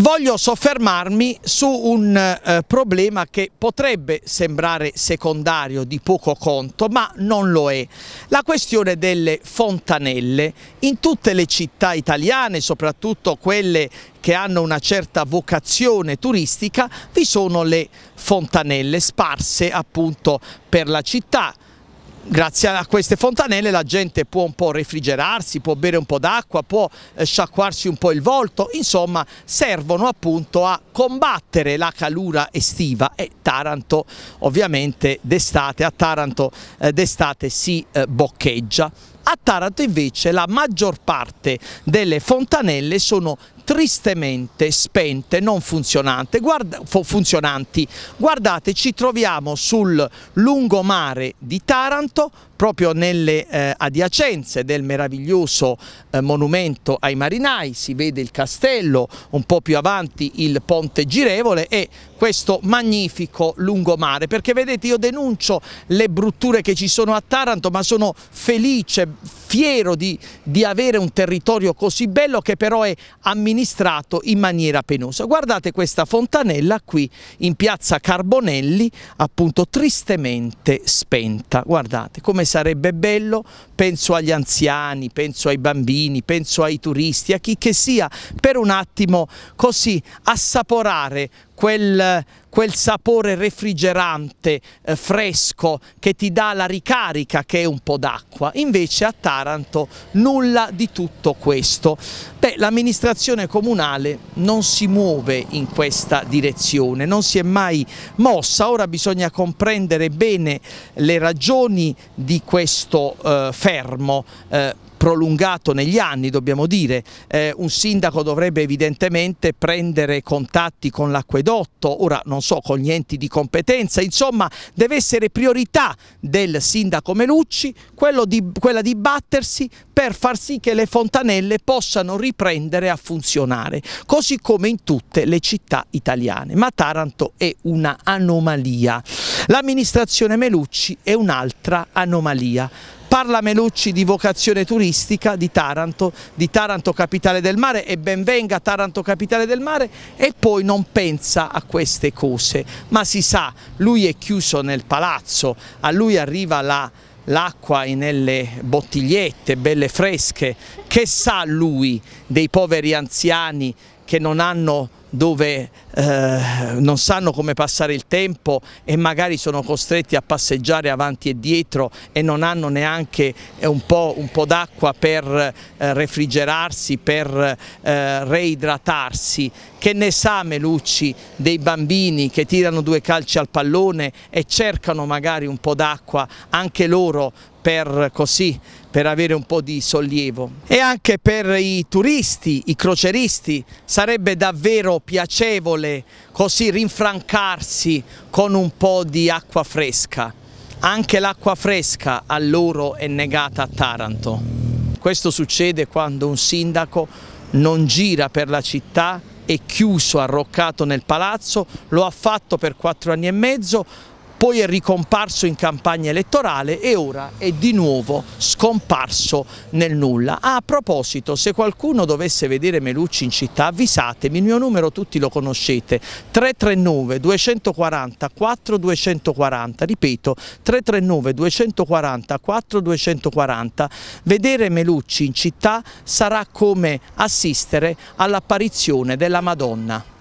Voglio soffermarmi su un eh, problema che potrebbe sembrare secondario di poco conto, ma non lo è. La questione delle fontanelle in tutte le città italiane, soprattutto quelle che hanno una certa vocazione turistica, vi sono le fontanelle sparse appunto per la città grazie a queste fontanelle la gente può un po' refrigerarsi, può bere un po' d'acqua, può eh, sciacquarsi un po' il volto, insomma servono appunto a combattere la calura estiva e Taranto ovviamente d'estate, a Taranto eh, d'estate si eh, boccheggia. A Taranto invece la maggior parte delle fontanelle sono tristemente spente, non Guarda, funzionanti. Guardate, ci troviamo sul lungomare di Taranto, proprio nelle eh, adiacenze del meraviglioso eh, monumento ai marinai, si vede il castello, un po' più avanti il ponte girevole e questo magnifico lungomare, perché vedete io denuncio le brutture che ci sono a Taranto, ma sono felice fiero di, di, avere un territorio così bello che però è amministrato in maniera penosa. Guardate questa fontanella qui in piazza Carbonelli, appunto tristemente spenta. Guardate come sarebbe bello, penso agli anziani, penso ai bambini, penso ai turisti, a chi che sia, per un attimo così assaporare quel, quel sapore refrigerante, eh, fresco, che ti dà la ricarica che è un po' d'acqua. Invece a Taranto nulla di tutto questo. Beh, l'amministrazione comunale non si muove in questa direzione, non si è mai mossa. Ora bisogna comprendere bene le ragioni di questo eh, fermo. Eh, prolungato negli anni dobbiamo dire, eh, un sindaco dovrebbe evidentemente prendere contatti con l'acquedotto, ora non so, con gli enti di competenza, insomma deve essere priorità del sindaco Melucci di, quella di battersi per far sì che le fontanelle possano riprendere a funzionare, così come in tutte le città italiane, ma Taranto è una anomalia. L'amministrazione Melucci è un'altra anomalia. Parla Melucci di vocazione turistica di Taranto, di Taranto capitale del mare e benvenga Taranto capitale del mare e poi non pensa a queste cose, ma si sa, lui è chiuso nel palazzo, a lui arriva la l'acqua nelle bottigliette belle fresche, che sa lui dei poveri anziani che non hanno dove eh, non sanno come passare il tempo e magari sono costretti a passeggiare avanti e dietro e non hanno neanche eh, un po', po d'acqua per eh, refrigerarsi, per eh, reidratarsi. Che ne sa Melucci dei bambini che tirano due calci al pallone e cercano magari un po' d'acqua anche loro per così per avere un po' di sollievo e anche per i turisti, i croceristi sarebbe davvero piacevole così rinfrancarsi con un po' di acqua fresca anche l'acqua fresca a loro è negata a Taranto questo succede quando un sindaco non gira per la città è chiuso, arroccato nel palazzo, lo ha fatto per quattro anni e mezzo, poi è ricomparso in campagna elettorale e ora è di nuovo scomparso nel nulla. Ah, a proposito, se qualcuno dovesse vedere Melucci in città avvisatemi, il mio numero tutti lo conoscete, 339 240 4240, ripeto 339 240 4240, vedere Melucci in città sarà come assistere all'apparizione della Madonna.